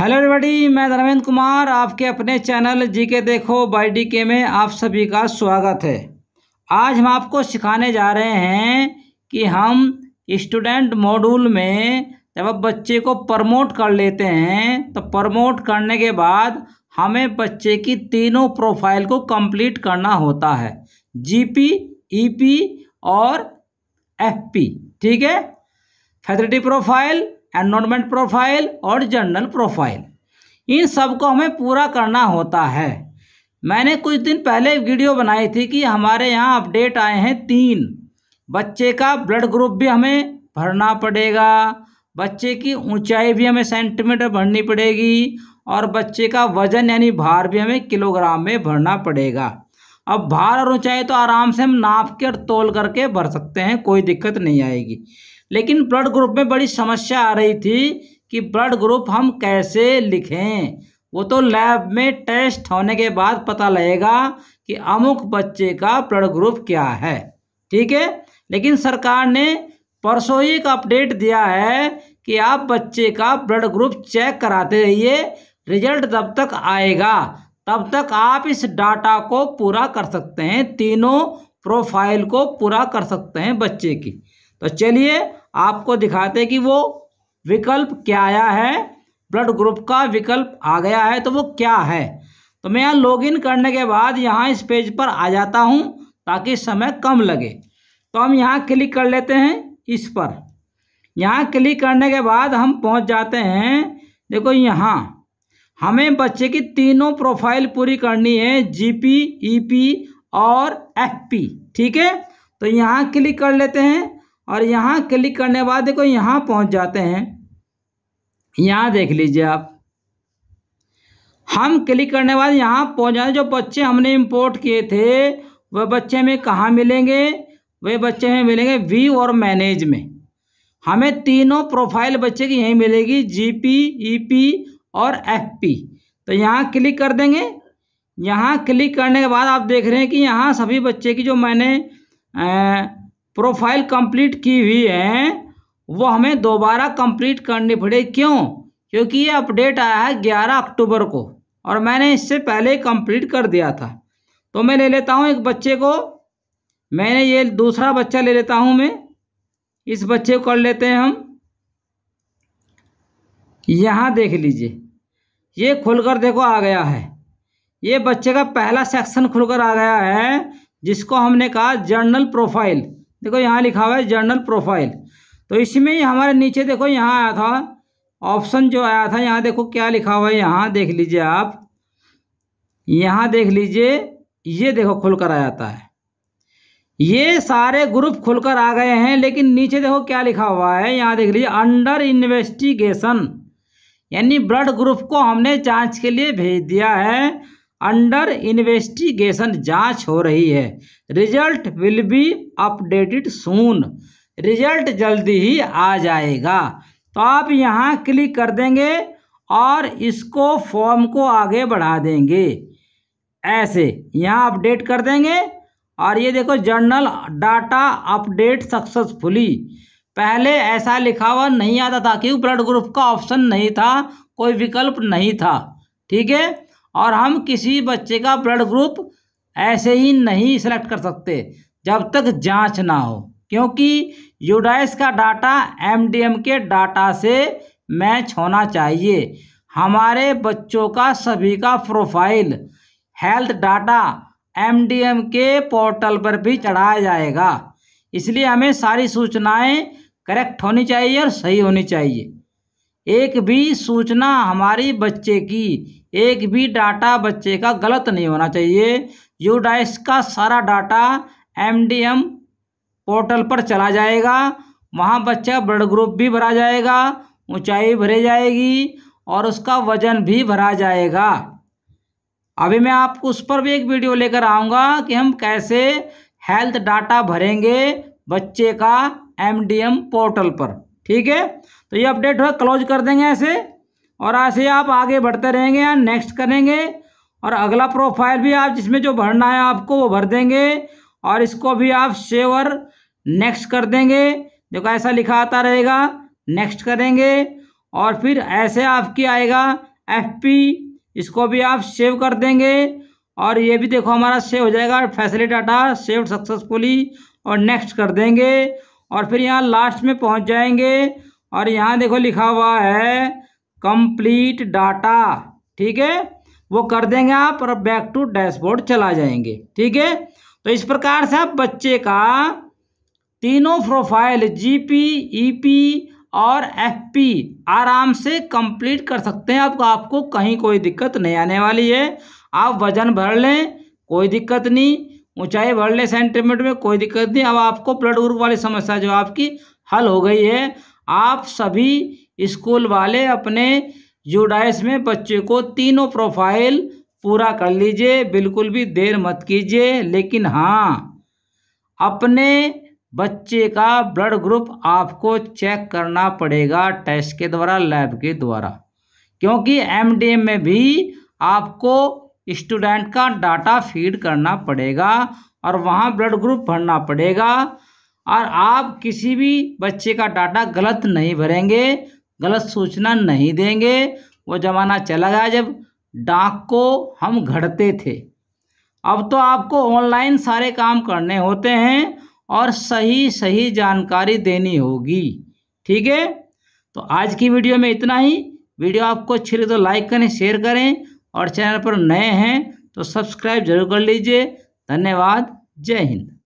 hello everybody मैं धर्मेंद्र कुमार आपके अपने चैनल जी के देखो बाई डी के में आप सभी का स्वागत है आज हम आपको सिखाने जा रहे हैं कि हम स्टूडेंट मॉड्यूल में जब आप बच्चे को प्रमोट कर लेते हैं तो प्रमोट करने के बाद हमें बच्चे की तीनों प्रोफाइल को कंप्लीट करना होता है जीपी, ईपी और एफपी ठीक है फैसिलिटी प्रोफाइल एनोटमेंट प्रोफाइल और जनरल प्रोफाइल इन सब को हमें पूरा करना होता है मैंने कुछ दिन पहले वीडियो बनाई थी कि हमारे यहाँ अपडेट आए हैं तीन बच्चे का ब्लड ग्रुप भी हमें भरना पड़ेगा बच्चे की ऊंचाई भी हमें सेंटीमीटर भरनी पड़ेगी और बच्चे का वजन यानी भार भी हमें किलोग्राम में भरना पड़ेगा अब भार और ऊंचाई तो आराम से हम नाप के और तोल करके भर सकते हैं कोई दिक्कत नहीं आएगी लेकिन ब्लड ग्रुप में बड़ी समस्या आ रही थी कि ब्लड ग्रुप हम कैसे लिखें वो तो लैब में टेस्ट होने के बाद पता लगेगा कि अमुक बच्चे का ब्लड ग्रुप क्या है ठीक है लेकिन सरकार ने परसों ही एक अपडेट दिया है कि आप बच्चे का ब्लड ग्रुप चेक कराते रहिए रिजल्ट जब तक आएगा तब तक आप इस डाटा को पूरा कर सकते हैं तीनों प्रोफाइल को पूरा कर सकते हैं बच्चे की तो चलिए आपको दिखाते कि वो विकल्प क्या आया है ब्लड ग्रुप का विकल्प आ गया है तो वो क्या है तो मैं यहाँ लॉगिन करने के बाद यहाँ इस पेज पर आ जाता हूँ ताकि समय कम लगे तो हम यहाँ क्लिक कर लेते हैं इस पर यहाँ क्लिक करने के बाद हम पहुँच जाते हैं देखो यहाँ हमें बच्चे की तीनों प्रोफाइल पूरी करनी है जीपी ईपी e और एफपी ठीक है तो यहाँ क्लिक कर लेते हैं और यहाँ क्लिक करने बाद देखो यहाँ पहुँच जाते हैं यहाँ देख लीजिए आप हम क्लिक करने बाद यहाँ पहुँच जाते जो बच्चे हमने इम्पोर्ट किए थे वह बच्चे में कहाँ मिलेंगे वे बच्चे में मिलेंगे वी और मैनेज में हमें तीनों प्रोफाइल बच्चे की यहीं मिलेगी जीपी ईपी e और एफपी तो यहाँ क्लिक कर देंगे यहाँ क्लिक करने के बाद आप देख रहे हैं कि यहाँ सभी बच्चे की जो मैंने प्रोफाइल कंप्लीट की हुई है वो हमें दोबारा कंप्लीट करनी पड़े क्यों क्योंकि ये अपडेट आया है ग्यारह अक्टूबर को और मैंने इससे पहले कंप्लीट कर दिया था तो मैं ले लेता हूँ एक बच्चे को मैंने ये दूसरा बच्चा ले लेता हूँ मैं इस बच्चे को कर लेते हैं हम यहाँ देख लीजिए ये खुलकर देखो आ गया है ये बच्चे का पहला सेक्शन खुलकर आ गया है जिसको हमने कहा जर्नल प्रोफाइल देखो यहाँ लिखा हुआ है जर्नल प्रोफाइल तो इसमें हमारे नीचे देखो यहाँ आया था ऑप्शन जो आया था यहाँ देखो क्या लिखा हुआ है यहाँ देख लीजिए आप यहाँ देख लीजिए ये देखो खुलकर आ जाता है ये सारे ग्रुप खुलकर आ गए हैं लेकिन नीचे देखो क्या लिखा हुआ है यहाँ देख लीजिए अंडर इन्वेस्टिगेशन यानी ब्लड ग्रुप को हमने जांच के लिए भेज दिया है अंडर इन्वेस्टिगेशन जांच हो रही है result will be updated soon result जल्दी ही आ जाएगा तो आप यहाँ क्लिक कर देंगे और इसको फॉर्म को आगे बढ़ा देंगे ऐसे यहाँ अपडेट कर देंगे और ये देखो जर्नल डाटा अपडेट सक्सेसफुली पहले ऐसा लिखा हुआ नहीं आता था क्योंकि ब्लड ग्रुप का ऑप्शन नहीं था कोई विकल्प नहीं था ठीक है और हम किसी बच्चे का ब्लड ग्रुप ऐसे ही नहीं सिलेक्ट कर सकते जब तक जांच ना हो क्योंकि यूडाइस का डाटा एमडीएम के डाटा से मैच होना चाहिए हमारे बच्चों का सभी का प्रोफाइल हेल्थ डाटा एमडीएम के पोर्टल पर भी चढ़ाया जाएगा इसलिए हमें सारी सूचनाएं करेक्ट होनी चाहिए और सही होनी चाहिए एक भी सूचना हमारी बच्चे की एक भी डाटा बच्चे का गलत नहीं होना चाहिए यूडाइस का सारा डाटा एमडीएम पोर्टल पर चला जाएगा वहाँ बच्चा ब्लड ग्रुप भी भरा जाएगा ऊंचाई भरे जाएगी और उसका वजन भी भरा जाएगा अभी मैं आपको उस पर भी एक वीडियो लेकर आऊँगा कि हम कैसे हेल्थ डाटा भरेंगे बच्चे का एमडीएम पोर्टल पर ठीक है तो ये अपडेट हो क्लोज कर देंगे ऐसे और ऐसे आप आगे बढ़ते रहेंगे या नेक्स्ट करेंगे और अगला प्रोफाइल भी आप जिसमें जो भरना है आपको वो भर देंगे और इसको भी आप सेव और नेक्स्ट कर देंगे देखो ऐसा लिखा आता रहेगा नेक्स्ट करेंगे और फिर ऐसे आपकी आएगा एफपी इसको भी आप सेव कर देंगे और ये भी देखो हमारा सेव हो जाएगा फैसिलिटी डाटा सेव सक्सेसफुली और नेक्स्ट कर देंगे और फिर यहाँ लास्ट में पहुँच जाएंगे और यहाँ देखो लिखा हुआ है कंप्लीट डाटा ठीक है वो कर देंगे आप और बैक टू डैशबोर्ड चला जाएंगे ठीक है तो इस प्रकार से आप बच्चे का तीनों प्रोफाइल जीपी ईपी और एफपी आराम से कंप्लीट कर सकते हैं आपको आपको कहीं कोई दिक्कत नहीं आने वाली है आप वजन भर लें कोई दिक्कत नहीं ऊंचाई भर लें सेंटीमीटर में कोई दिक्कत नहीं अब आपको ब्लड ग्रुप वाली समस्या जो आपकी हल हो गई है आप सभी स्कूल वाले अपने जूडाइस में बच्चे को तीनों प्रोफाइल पूरा कर लीजिए बिल्कुल भी देर मत कीजिए लेकिन हाँ अपने बच्चे का ब्लड ग्रुप आपको चेक करना पड़ेगा टेस्ट के द्वारा लैब के द्वारा क्योंकि एमडीएम में भी आपको स्टूडेंट का डाटा फीड करना पड़ेगा और वहाँ ब्लड ग्रुप भरना पड़ेगा और आप किसी भी बच्चे का डाटा गलत नहीं भरेंगे गलत सूचना नहीं देंगे वो ज़माना चला गया जब डाक को हम घड़ते थे अब तो आपको ऑनलाइन सारे काम करने होते हैं और सही सही जानकारी देनी होगी ठीक है तो आज की वीडियो में इतना ही वीडियो आपको अच्छी लगे तो लाइक करें शेयर करें और चैनल पर नए हैं तो सब्सक्राइब जरूर कर लीजिए धन्यवाद जय हिंद